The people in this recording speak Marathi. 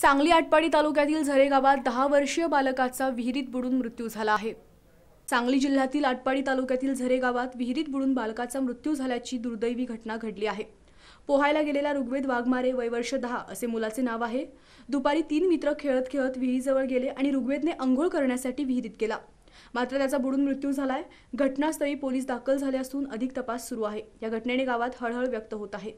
सांगली आटपाडी तालुक्यातील झरे गावात दहा वर्षीय बालकाचा विहिरीत बुडून मृत्यू झाला आहे सांगली जिल्ह्यातील आटपाडी तालुक्यातील झरे गावात विहिरीत बुडून बालकाचा मृत्यू झाल्याची दुर्दैवी घटना घडली आहे पोहायला गेलेला ऋग्वेद वाघमारे वयवर्ष दहा असे मुलाचे नाव आहे दुपारी तीन मित्र खेळत खेळत विहिरीजवळ गेले आणि ऋग्वेदने अंघोळ करण्यासाठी विहिरीत केला मात्र त्याचा बुडून मृत्यू झालाय घटनास्थळी पोलीस दाखल झाले असून अधिक तपास सुरू आहे या घटनेने गावात हळहळ व्यक्त होत आहे